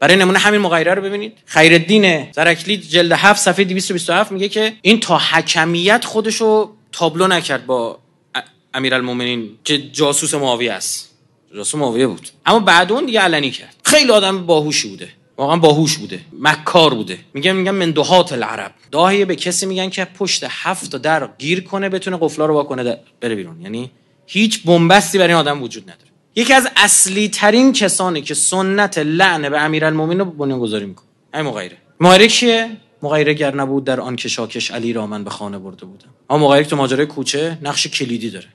برای نمونه همین مغایره رو ببینید خیرالدین زرکلی جلد 7 صفحه 227 میگه که این تا حکمیت خودش رو تابلو نکرد با امیرالمومنین که جاسوس معاویه است جاسوس معاویه بود اما بعد اون دیگه علنی کرد خیلی آدم باهوشی بوده واقعا باهوش بوده مکار بوده میگن میگن من دوحات العرب داهیه به کسی میگن که پشت هفت در گیر کنه بتونه قفلا رو واکنه بره بیرون یعنی هیچ بنبستی برای این آدم وجود نداره یکی از اصلی ترین کسانی که سنت لعن به امیرالمومنین رو بنیان گذاری میکنه ای مغیره مغیره چیه؟ مغیره گر نبود در آن کشاکش علی را من به خانه برده بودم اما مغیره تو ماجرای کوچه نقش کلیدی داره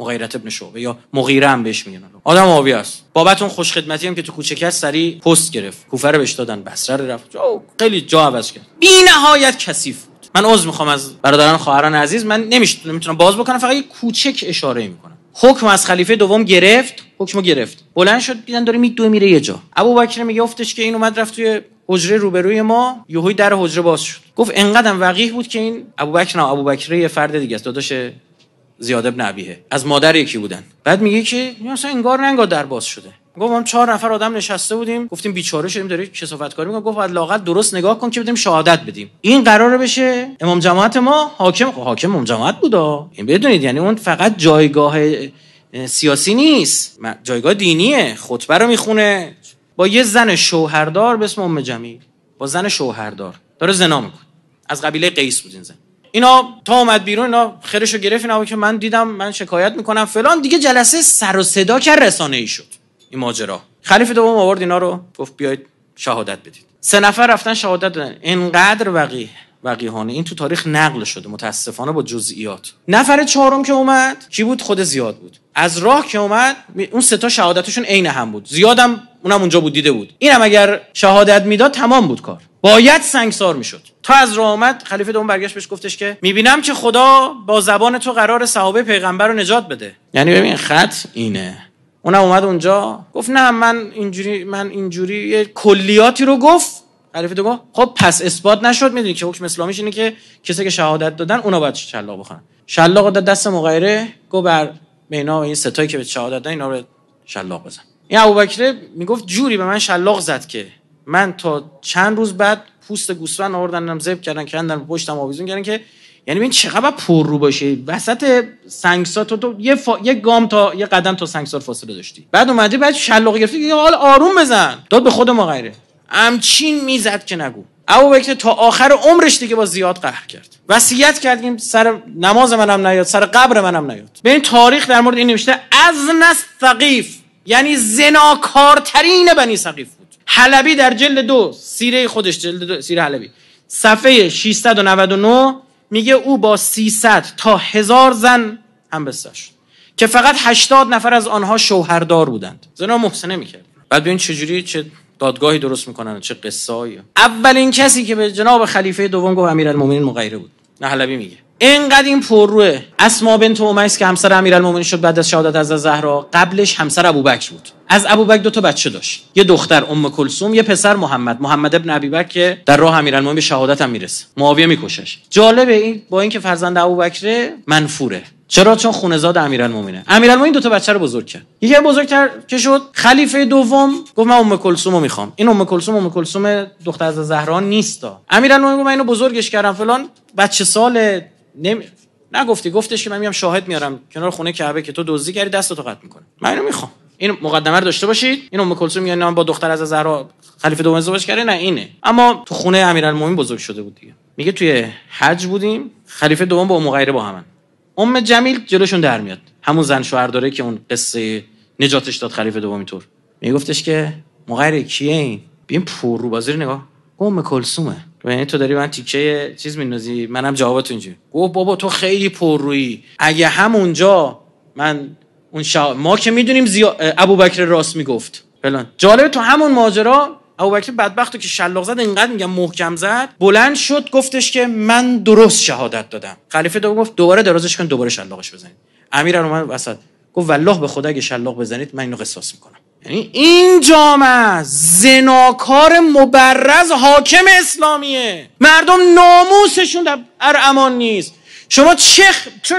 مغیرت ابن شعبه یا مغیره هم بهش میگن آدم آبی است بابت خوش خدمتی هم که تو کوچه سری پست گرفت کوفه رو بهش دادن رو رفت خیلی جا عوض کرد بی نهایت کثیف بود من عذر میخوام از برادران خواهران عزیز من نمیشتونم نمیتونم باز بکنم فقط یه کوچک اشاره میکنم حکم از خلیفه دوم گرفت حکمو گرفت بلند شد دیدن داره می دو میره یه جا ابوبکر میگفتش که این اومد رفت توی حجره روبروی ما یهوی در حجره باز شد گفت انقدرم وقیح بود که این ابوبکر نه ابوبکر یه فرد دیگه است داداش زیاد ابن عبیه. از مادر یکی بودن بعد میگه که مثلا انگار رنگا در باز شده گفت ما چهار نفر آدم نشسته بودیم گفتیم بیچاره شدیم داره کسافت کاری میکنه گفت لاغت درست نگاه کن که بدیم شهادت بدیم این قراره بشه امام جماعت ما حاکم خب حاکم امام جماعت بودا این بدونید یعنی اون فقط جایگاه سیاسی نیست جایگاه دینیه خطبه رو میخونه با یه زن شوهردار به اسم ام جمیل با زن شوهردار داره زنا میکنه از قبیله قیس بود این زن اینا تا اومد بیرون اینا خرشو گرفت اینا که من دیدم من شکایت میکنم فلان دیگه جلسه سر و صدا کرد رسانه ای شد این ماجرا خلیفه دوم آورد اینا رو گفت بیاید شهادت بدید سه نفر رفتن شهادت دادن اینقدر وقیه وقیهانه این تو تاریخ نقل شده متاسفانه با جزئیات نفر چهارم که اومد کی بود خود زیاد بود از راه که اومد اون سه تا شهادتشون عین هم بود زیادم اونم اونجا بود دیده بود اینم اگر شهادت میداد تمام بود کار باید سنگسار میشد تا از راه اومد خلیفه دوم برگشت بهش گفتش که میبینم که خدا با زبان تو قرار صحابه پیغمبر رو نجات بده یعنی ببین خط اینه اونم اومد اونجا گفت نه من اینجوری من اینجوری کلیاتی رو گفت خلیفه دوم خب پس اثبات نشد میدونی که حکم اسلامیش اینه که کسی که شهادت دادن اونا باید شلاق بخورن شلاق داد دست مغیره گفت بر به اینا این ستایی که به شهادت دادن اینا رو شلاق بزن این ابوبکر میگفت جوری به من شلاق زد که من تا چند روز بعد پوست گوسفند آوردنم زب کردن کندن پشتم آویزون کردن که یعنی ببین چقدر پر رو باشه وسط سنگسار تو, تو یه, یه گام تا یه قدم تا سنگسار فاصله داشتی بعد اومدی بعد شلاق گرفتی حال آروم بزن داد به خود ما غیره همچین میزد که نگو ابو بکر تا آخر عمرش دیگه با زیاد قهر کرد وصیت کردیم سر نماز منم نیاد سر قبر منم نیاد ببین تاریخ در مورد این نوشته از ثقیف یعنی زناکارترین بنی ثقیف بود حلبی در جلد دو سیره خودش جلد دو سیره حلبی صفحه 699 میگه او با 300 تا هزار زن هم شد که فقط 80 نفر از آنها شوهردار بودند زنا محسنه میکرد بعد ببین چجوری چه دادگاهی درست میکنن چه قصایی اولین کسی که به جناب خلیفه دوم گفت امیرالمومنین مغیره بود نهلبی میگه اینقدر این پرروه اسما بنت امیس که همسر امیرالمومنین شد بعد از شهادت از زهرا قبلش همسر ابوبکر بود از ابوبکر دو تا بچه داشت یه دختر ام کلثوم یه پسر محمد محمد ابن ابی که در راه امیرالمومنین به شهادت هم میرسه معاویه میکشش جالبه این با اینکه فرزند ابوبکر منفوره چرا چون زاد امیرالمومنه امیرالمومنین دو تا بچه رو بزرگ کرد یکی بزرگتر که شد خلیفه دوم گفت من ام کلثوم رو میخوام این ام کلثوم ام کلثوم دختر از زهرا نیستا امیرالمومنین گفت من اینو بزرگش کردم فلان بچه سال نمی... نگفتی گفتش که من میام شاهد میارم کنار خونه کعبه که تو دزدی کردی تو قطع میکنه من اینو میخوام این مقدمه رو داشته باشید این ام کلثوم یعنی من با دختر از زهرا خلیفه دوم ازدواج کرده نه اینه اما تو خونه امیرالمومنین بزرگ شده بود دیگه میگه توی حج بودیم خلیفه دوم با ام با همن ام جمیل جلوشون در میاد همون زن شوهر داره که اون قصه نجاتش داد خلیفه دومی طور میگفتش که مغیره کیه این بیم پر رو بازی نگاه ام کلسومه یعنی تو داری من تیکه چیز میندازی منم جوابتون اینجوری گفت بابا تو خیلی پررویی اگه همونجا من اون شا... ما که میدونیم زیا... ابوبکر راست میگفت فلان جالبه تو همون ماجرا او ابوبکر بدبختو که شلاق زد اینقدر میگم محکم زد بلند شد گفتش که من درست شهادت دادم خلیفه دو گفت دوباره درازش کن دوباره شلاقش بزنید امیر اومد وسط گفت والله به خدا اگه شلاق بزنید من اینو قصاص میکنم یعنی این جامعه زناکار مبرز حاکم اسلامیه مردم ناموسشون در امان نیست شما چه,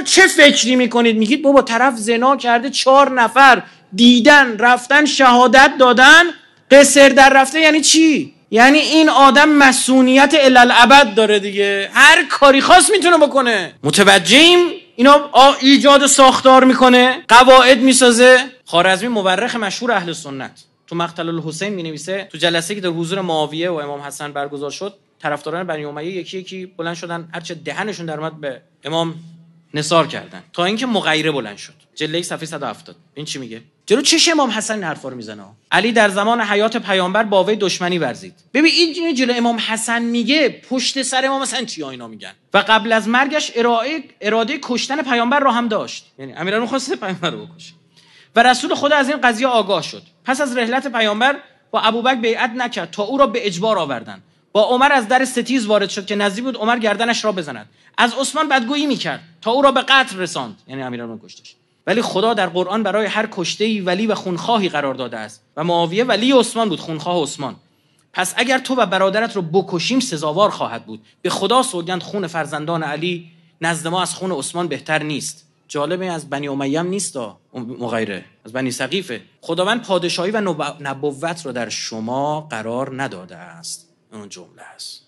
چه فکری میکنید میگید بابا طرف زنا کرده چهار نفر دیدن رفتن شهادت دادن قصر در رفته یعنی چی یعنی این آدم مسئولیت الالعبد داره دیگه هر کاری خاص میتونه بکنه متوجهیم اینا ایجاد ساختار میکنه قواعد میسازه خارزمی مورخ مشهور اهل سنت تو مقتل الحسین مینویسه تو جلسه که در حضور معاویه و امام حسن برگزار شد طرفداران بنی امیه یکی یکی بلند شدن هرچه دهنشون در به امام نثار کردن تا اینکه مغیره بلند شد جله صفحه 170 این چی میگه جلو چش امام حسن این حرفا رو میزنه علی در زمان حیات پیامبر با وی دشمنی ورزید ببین این جلو امام حسن میگه پشت سر امام حسن چی اینا میگن و قبل از مرگش اراده اراده کشتن پیامبر را هم داشت یعنی امیرانو خواسته پیامبر رو بکشه و رسول خدا از این قضیه آگاه شد پس از رحلت پیامبر با ابوبکر بیعت نکرد تا او را به اجبار آوردند با عمر از در ستیز وارد شد که نزدیک بود عمر گردنش را بزند از عثمان بدگویی میکرد تا او را به قتل رساند یعنی امیرالمومنین کشتش ولی خدا در قرآن برای هر کشته ای ولی و خونخواهی قرار داده است و معاویه ولی عثمان بود خونخواه عثمان پس اگر تو و برادرت رو بکشیم سزاوار خواهد بود به خدا سوگند خون فرزندان علی نزد ما از خون عثمان بهتر نیست جالبه از بنی امیه نیست مغیره از بنی سقیفه خداوند پادشاهی و نبوت را در شما قرار نداده است اون جمله است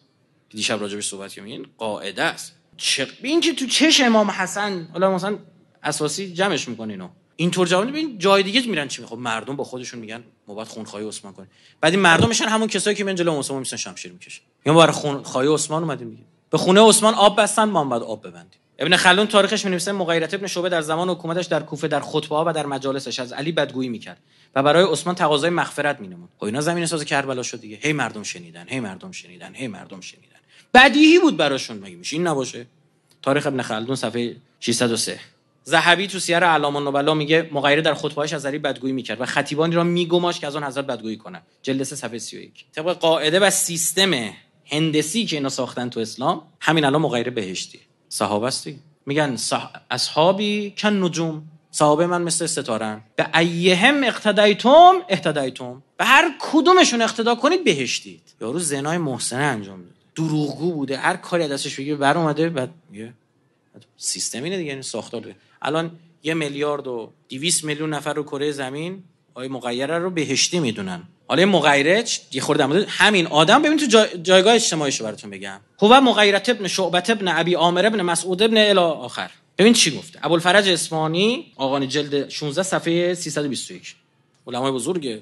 که دیشب راجبش صحبت کردیم این قاعده است چه این که تو چش امام حسن حالا مثلا اساسی جمعش میکنین اینطور جواب ببین جای دیگه میرن چی خب مردم با خودشون میگن ما باید خونخواهی عثمان کنیم بعد این مردم میشن همون کسایی که من جلو عثمان میشن شمشیر میکشن یا برای خونخواهی عثمان اومدیم به خونه عثمان آب بستن ما بعد آب ببندیم ابن خلدون تاریخش نویسه مغیرت ابن شعبه در زمان حکومتش در کوفه در خطبه ها و در مجالسش از علی بدگویی میکرد و برای عثمان تقاضای مغفرت مینمود و خب اینا زمین ساز کربلا شد دیگه هی مردم شنیدن هی مردم شنیدن هی مردم شنیدن بدیهی بود براشون مگه میشه این نباشه تاریخ ابن خلدون صفحه 603 زهبی تو سیر علام نوبلا میگه مغیره در خطبه‌اش از علی بدگویی میکرد و خطیبانی را میگماش که از آن حضرت بدگویی کنند جلسه صفحه 31 طبق قاعده و سیستم هندسی که اینا ساختن تو اسلام همین الان مغیره بهشتی صحابه هستی میگن صح... اصحابی کن نجوم صحابه من مثل ستارن به ایهم اقتدیتم اقتدایتوم به هر کدومشون اقتدا کنید بهشتید یارو زنای محسنه انجام داد دروغگو بوده هر کاری دستش بگیر بر اومده بعد میگه سیستم اینه دیگه این یعنی ساختار الان یه میلیارد و 200 میلیون نفر رو کره زمین آی مقیره رو بهشتی میدونن حالا آره، مغیرج یه خورده مورد همین آدم ببین تو جا... جایگاه اجتماعیشو براتون بگم هو مغیرت ابن شعبت ابن ابی عامر ابن مسعود ابن الی آخر ببین چی گفته ابوالفرج اصفهانی آقان جلد 16 صفحه 321 علمای بزرگ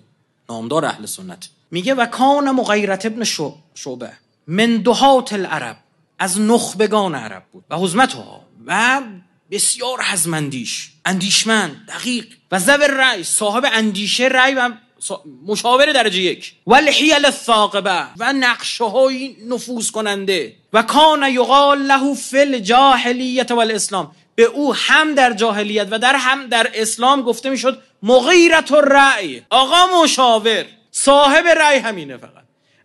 نامدار اهل سنت میگه و کان مغیرت ابن شعبه من دهات العرب از نخبگان عرب بود و ها و بسیار حزمندیش اندیشمند دقیق و زبر رأی صاحب اندیشه رأی و مشاور درجه یک و الحیل الثاقبه و نقشه های نفوذ کننده و کان یقال له فل جاهلیت و الاسلام به او هم در جاهلیت و در هم در اسلام گفته میشد مغیرت و رأی آقا مشاور صاحب رأی همینه فقط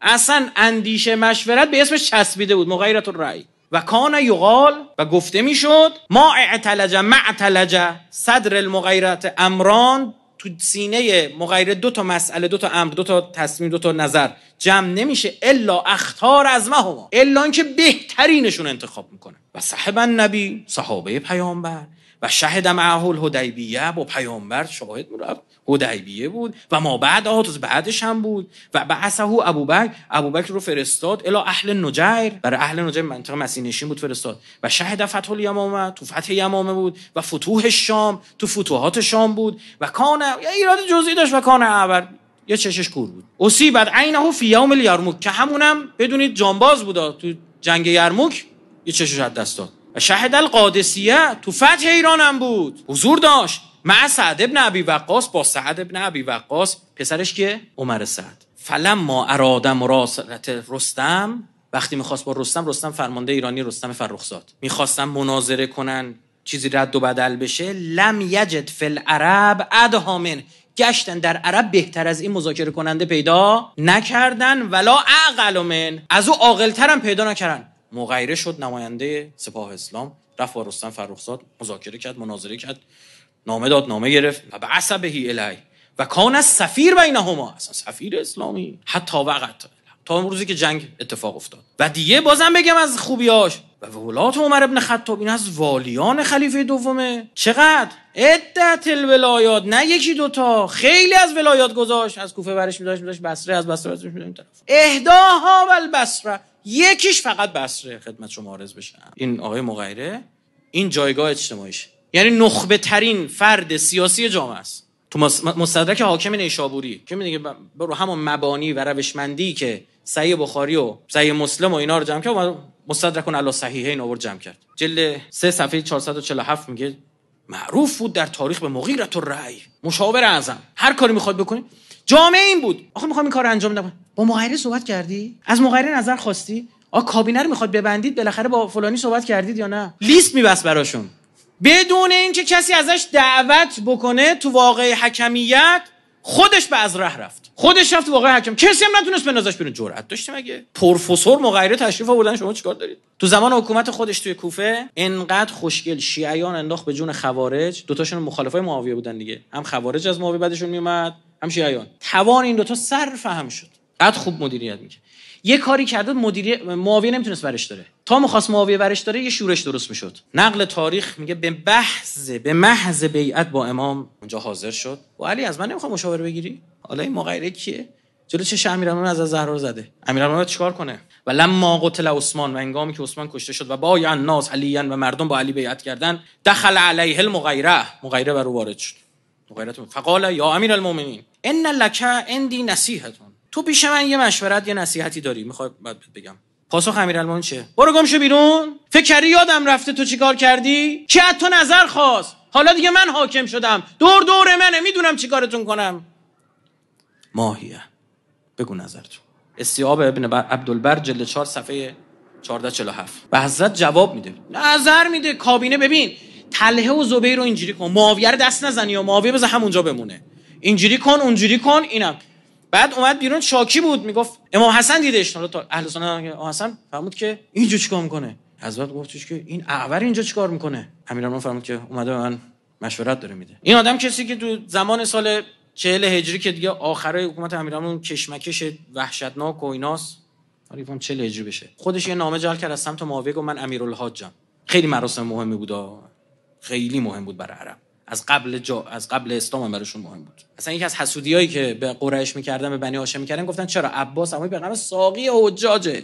اصلا اندیشه مشورت به اسمش چسبیده بود مغیرت و رأی و کان یقال و گفته میشد ما اعتلج معتلج صدر المغیرت امران تو سینه مغیره دو تا مسئله دو تا امر دو تا تصمیم دو تا نظر جمع نمیشه الا اختار از ما هما الا اینکه بهترینشون انتخاب میکنه و صاحب النبی صحابه پیامبر و شهد معه الهدیبیه با پیامبر شاهد میرفت حدیبیه بود و ما بعد آتوز بعدش هم بود و بعثه او ابوبکر ابوبکر رو فرستاد الی اهل نجیر برای اهل نجیر منطقه مسیح بود فرستاد و شهد فتح الیمامه تو فتح یمامه بود و فتوح شام تو فتوحات شام بود و کان ایراد جزئی داشت و کان اول یه چشش کور بود اسی بعد عینه فی یوم الیرموک که همونم بدونید جانباز بود تو جنگ یرموک یه چشش از دست داد و شهد القادسیه تو فتح ایران هم بود حضور داشت مع سعد ابن عبی وقاص با سعد ابن عبی وقاص پسرش که عمر سعد ما ارادم مراسلت رستم وقتی میخواست با رستم رستم فرمانده ایرانی رستم فرخزاد میخواستم مناظره کنن چیزی رد و بدل بشه لم یجد فل عرب هامن گشتن در عرب بهتر از این مذاکره کننده پیدا نکردن ولا اعقل من از او عاقل پیدا نکردن مغیره شد نماینده سپاه اسلام رفت با رستم فرخزاد مذاکره کرد مناظره کرد نامه داد نامه گرفت و به هی الی و کان از سفیر بینهما اصلا سفیر اسلامی حتی وقت تا روزی که جنگ اتفاق افتاد و دیگه بازم بگم از خوبیاش و ولات عمر ابن خطاب این از والیان خلیفه دومه چقدر عدت الولایات نه یکی دوتا خیلی از ولایات گذاشت از کوفه برش میداشت میداشت بسره از بسره برش میداشت طرف اهداها و یکیش فقط بسره خدمت شما عرض بشن این آقای مغیره این جایگاه اجتماعیشه یعنی نخبه ترین فرد سیاسی جامعه است تو مستدرک حاکم نیشابوری که میگه برو همون مبانی و روشمندی که سعی بخاری و سعی مسلم و اینا رو جمع کرد مستدرک اون الا صحیحه آور جمع کرد جل 3 صفحه 447 میگه معروف بود در تاریخ به مغیرت رعی مشاور اعظم هر کاری میخواد بکنی جامعه این بود آخه میخوام این کار رو انجام بدم با مغیره صحبت کردی از مغیره نظر خواستی آ کابینه رو میخواد ببندید بالاخره با فلانی صحبت کردید یا نه لیست میبست براشون بدون اینکه کسی ازش دعوت بکنه تو واقع حکمیت خودش به از ره رفت خودش رفت واقع حکم کسی هم نتونست بندازش بیرون جرأت داشته مگه پروفسور مغیره تشریف آوردن شما چیکار دارید تو زمان حکومت خودش توی کوفه انقدر خوشگل شیعیان انداخت به جون خوارج دوتاشون مخالفای معاویه بودن دیگه هم خوارج از معاویه بعدشون میومد هم شیعیان توان این دوتا صرف هم شد قد خوب مدیریت میکرد یه کاری کرده مدیر معاویه نمیتونست برش داره تا میخواست معاویه برش داره یه شورش درست میشد نقل تاریخ میگه به بحث به محض بیعت با امام اونجا حاضر شد و علی از من نمیخوام مشاوره بگیری حالا این مغیره کیه جلو چه میرم از زهرا رو زده امیرالمومنین چیکار کنه و ما قتل عثمان و انگامی که عثمان کشته شد و با ناس علیان و مردم با علی بیعت کردن دخل علیه المغیره مغیره بر وارد شد مغیره فقال یا امیرالمومنین ان لک اندی نصیحتون تو پیش من یه مشورت یه نصیحتی داری میخوای بعد بگم پاسخ امیرالمومنین چه برو گمشو بیرون فکری یادم رفته تو چیکار کردی کی از تو نظر خواست حالا دیگه من حاکم شدم دور دور منه میدونم چیکارتون کنم ماهیه بگو نظر تو استیاب ابن عبدالبر جلد 4 صفحه 1447 به حضرت جواب میده نظر میده کابینه ببین تله و زبیر رو اینجوری کن معاویه دست نزنی یا معاویه بذار همونجا بمونه اینجوری کن اونجوری کن اینم بعد اومد بیرون شاکی بود میگفت امام حسن دیدش حالا تا اهل سنت حسن فهمود که اینجا چیکار میکنه حضرت گفتش که این اعور اینجا چیکار میکنه امیرالمومنین فرمود که اومده من مشورت داره میده این آدم کسی که تو زمان سال چهل هجری که دیگه آخره حکومت امیرالمومنین کشمکش وحشتناک و ایناست حالا چهل هجری بشه خودش یه نامه جعل کرد از سمت معاویه گفت من امیرالحاجم خیلی مراسم مهمی بود خیلی مهم بود برای عرب از قبل جا... از قبل اسلام هم براشون مهم بود اصلا یکی از حسودیایی که به قریش میکردن به بنی هاشم میکردن گفتن چرا عباس به پیغمبر ساقی حجاجه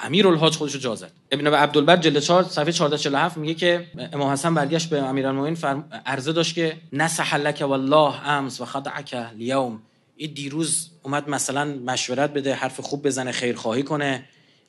امیرالحاج خودشو جا زد ابن عبدالبر جلد 4 صفحه 1447 میگه که امام حسن برگشت به امیرالمومنین فرم... عرضه داشت که و والله امس و خدعک الیوم این دیروز اومد مثلا مشورت بده حرف خوب بزنه خیرخواهی کنه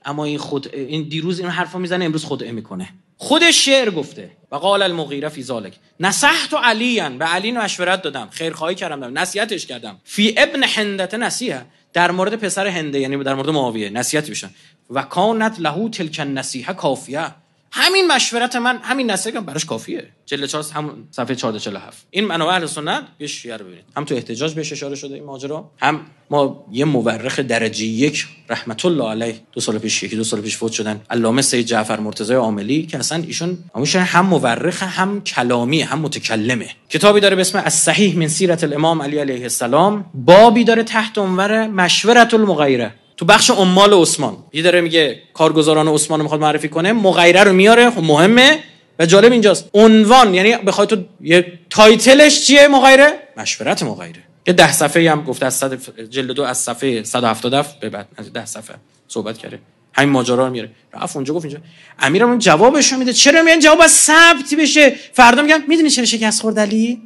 اما این خود این دیروز این حرفو میزنه امروز خدعه میکنه خود شعر گفته و قال المغیره فی ذلک نصحت علیا به علی مشورت دادم خیرخواهی کردم نصیحتش کردم فی ابن هندته نصیحه در مورد پسر هنده یعنی در مورد معاویه نصیحت بشن و کانت له تلک النصیحه کافیه همین مشورت من همین نسخه هم براش کافیه جله 4 هم صفحه 447 این منابع اهل سنت یه شیعه رو ببینید هم تو احتجاج بهش اشاره شده این ماجرا هم ما یه مورخ درجه یک رحمت الله علیه دو سال پیش یکی دو سال پیش فوت شدن علامه سید جعفر مرتضی عاملی که اصلا ایشون هم مورخ هم کلامی هم متکلمه کتابی داره به اسم از صحیح من سیرت الامام علی علیه السلام بابی داره تحت عنوان مشورت المغیره تو بخش عمال عثمان یه داره میگه کارگزاران عثمان رو میخواد معرفی کنه مغیره رو میاره خب مهمه و جالب اینجاست عنوان یعنی بخواد تو یه تایتلش چیه مغیره مشورت مغیره یه ده صفحه هم گفته از صد جلد دو از صفحه 170 به بعد از ده صفحه صحبت کرده همین ماجرا رو میاره رفت اونجا گفت اینجا امیرم جوابش رو میده چرا میان جواب از ثبت بشه فردا میگن میدونی چرا شکست خورد علی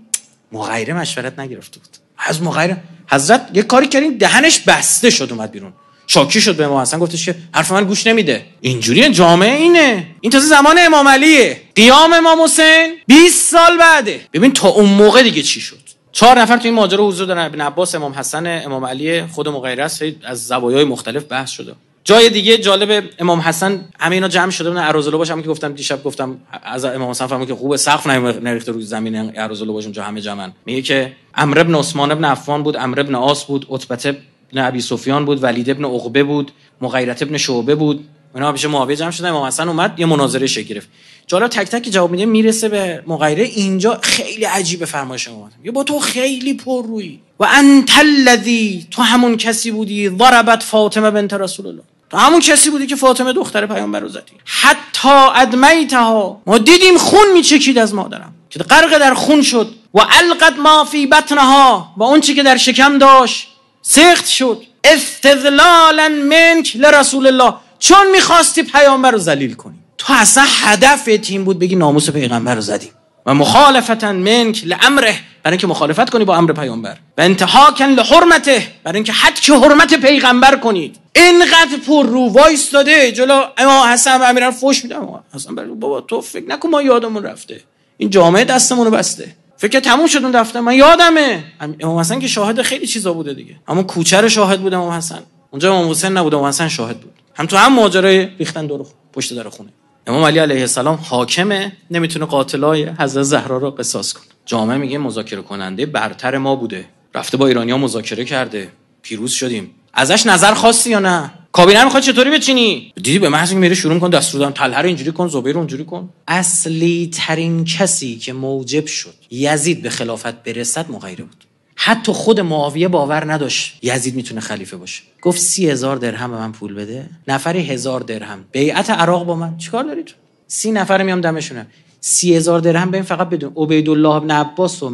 مغیره مشورت نگرفته بود از مغیره حضرت یه کاری کردین دهنش بسته شد اومد بیرون شاکی شد به ما اصلا گفتش که حرف من گوش نمیده اینجوری جامعه اینه این تازه زمان امام علیه قیام امام حسین 20 سال بعده ببین تا اون موقع دیگه چی شد چهار نفر تو این ماجرا حضور دارن ابن عباس امام حسن امام علی خود و است از زوایای مختلف بحث شده جای دیگه جالب امام حسن همه اینا جمع شده بودن عرض لباش که گفتم دیشب گفتم از امام حسن فرمود که خوبه سقف نریخته روی زمین عرض لباش جا همه جمعن میگه که امر ابن عثمان ابن عفان بود امر ابن عاص بود عتبه ابن ابی سفیان بود ولید ابن عقبه بود مغیرت ابن شعبه بود اینا پیش معاویه جمع شدن امام حسن اومد یه مناظره شکل گرفت حالا تک تک جواب میده میرسه به مغیره اینجا خیلی عجیب فرمایش اومد یه با تو خیلی پر روی و انت الذی تو همون کسی بودی ضربت فاطمه بنت رسول الله تو همون کسی بودی که فاطمه دختر پیامبر رو زدی حتی ادمیتها ما دیدیم خون میچکید از مادرم که غرق در خون شد و القد ما فی بطنها و اون چی که در شکم داشت سخت شد استدلالا منک لرسول الله چون میخواستی پیامبر رو ذلیل کنی تو اصلا هدف تیم بود بگی ناموس پیغمبر رو زدیم و مخالفتا منک لامره برای اینکه مخالفت کنی با امر پیامبر و انتهاکن لحرمته برای اینکه حد که حرمت پیغمبر کنید اینقدر پر رو وایستاده جلو اما حسن و امیران فوش میدم حسن بابا تو فکر نکن ما یادمون رفته این جامعه دستمون رو بسته فکر تموم شد اون دفتر من یادمه امام حسن که شاهد خیلی چیزا بوده دیگه اما کوچه شاهد بودم امام حسن اونجا امام حسین نبود امام حسن شاهد بود هم تو هم ماجرای ریختن دور پشت در خونه امام علی علیه السلام حاکمه نمیتونه قاتلای حضرت زهرا رو قصاص کنه جامعه میگه مذاکره کننده برتر ما بوده رفته با ایرانیا مذاکره کرده پیروز شدیم ازش نظر خاصی یا نه کابینه میخواد چطوری بچینی دیدی به محض میره شروع کن دستور دادن تله رو اینجوری کن زبیر اونجوری کن اصلی ترین کسی که موجب شد یزید به خلافت برسد مغیره بود حتی خود معاویه باور نداشت یزید میتونه خلیفه باشه گفت سی هزار درهم به من پول بده نفری هزار درهم بیعت عراق با من چیکار دارید سی نفر میام دمشونه سی هزار درهم به این فقط بدون به ابن عباس و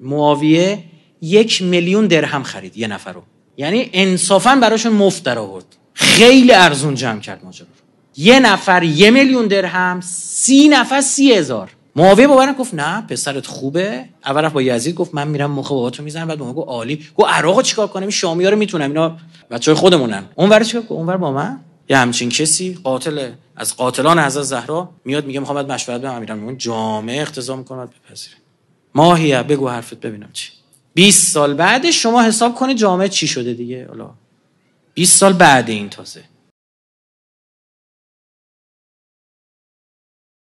معاویه یک میلیون درهم خرید یه نفر رو یعنی انصافا براشون مفت در آورد خیلی ارزون جمع کرد ماجرا یه نفر یه میلیون درهم سی نفر سی هزار معاویه باورم گفت نه پسرت خوبه اول رفت با یزید گفت من میرم مخ باباتو میزنم بعد به گفت عالی گفت عراقو چیکار کنم این شامیا رو میتونم اینا بچهای خودمونن اونور چیکار اونور با من یه همچین کسی قاتل از قاتلان حضرت زهرا میاد میگه میخوام مشورت بدم امیرالمومنین جامعه اختزام میکنه بپذیره ماهیه بگو حرفت ببینم چی 20 سال بعدش شما حساب کنید جامعه چی شده دیگه حالا 20 سال بعد این تازه